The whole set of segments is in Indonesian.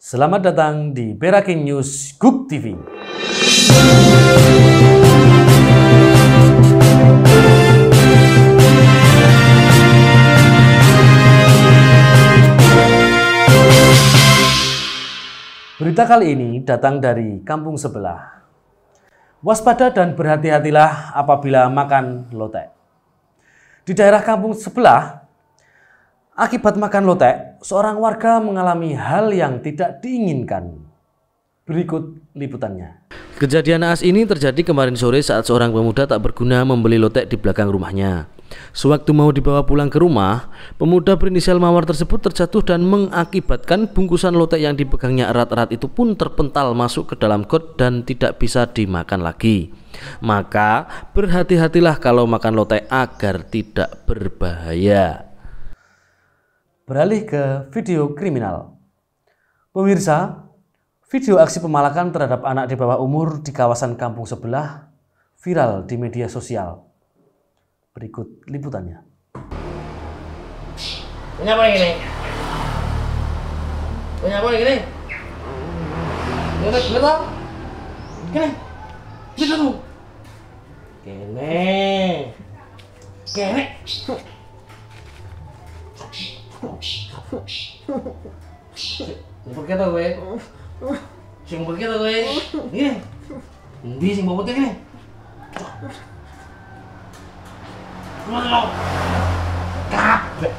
Selamat datang di Berakin News Cook TV. Berita kali ini datang dari kampung sebelah. Waspada dan berhati-hatilah apabila makan lotek. Di daerah kampung sebelah, Akibat makan lotek, seorang warga mengalami hal yang tidak diinginkan. Berikut liputannya. Kejadian naas ini terjadi kemarin sore saat seorang pemuda tak berguna membeli lotek di belakang rumahnya. Sewaktu mau dibawa pulang ke rumah, pemuda berinisial Mawar tersebut terjatuh dan mengakibatkan bungkusan lotek yang dipegangnya erat-erat itu pun terpental masuk ke dalam got dan tidak bisa dimakan lagi. Maka berhati-hatilah kalau makan lotek agar tidak berbahaya. Beralih ke video kriminal. Pemirsa, video aksi pemalakan terhadap anak di bawah umur di kawasan kampung sebelah viral di media sosial. Berikut liputannya. Punya apa ini? Punya apa ini? Gini, gini, Kene. gini, tuh. Kene. Kene. Ngumpet kita gue. Sing ngumpet kita gue. Nih. Endi sing bobotnya kene? Ngono. Kabeh.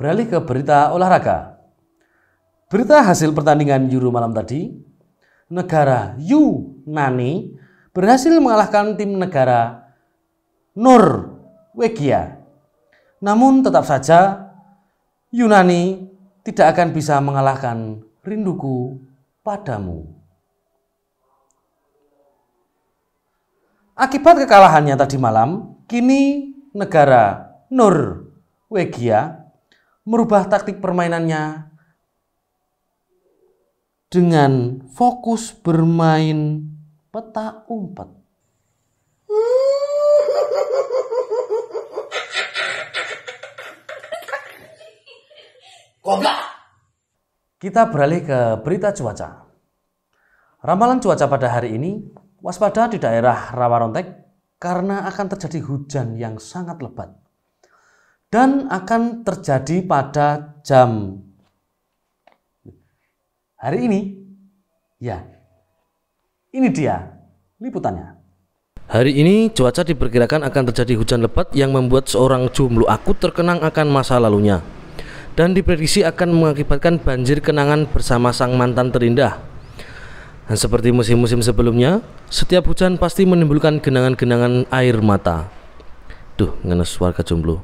Beralih ke berita olahraga. Berita hasil pertandingan Euro malam tadi, negara Yunani berhasil mengalahkan tim negara Norwegia. Namun tetap saja Yunani tidak akan bisa mengalahkan rinduku padamu. Akibat kekalahannya tadi malam, kini negara Norwegia merubah taktik permainannya dengan fokus bermain peta umpet. Kita beralih ke berita cuaca. Ramalan cuaca pada hari ini, waspada di daerah Rawarontek karena akan terjadi hujan yang sangat lebat dan akan terjadi pada jam Hari ini, ya, ini dia liputannya. Hari ini cuaca diperkirakan akan terjadi hujan lebat yang membuat seorang jumlu aku terkenang akan masa lalunya dan diprediksi akan mengakibatkan banjir kenangan bersama sang mantan terindah. Dan seperti musim-musim sebelumnya, setiap hujan pasti menimbulkan genangan-genangan air mata. Duh, ngenes warga jomblo.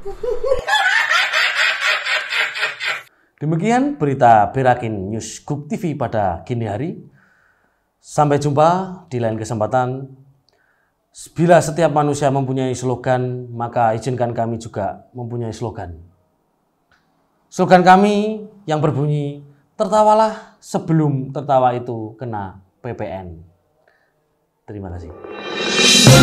Demikian berita Berakin News Group TV pada kini hari. Sampai jumpa di lain kesempatan. Bila setiap manusia mempunyai slogan, maka izinkan kami juga mempunyai slogan. Slogan kami yang berbunyi, tertawalah sebelum tertawa itu kena PPN. Terima kasih.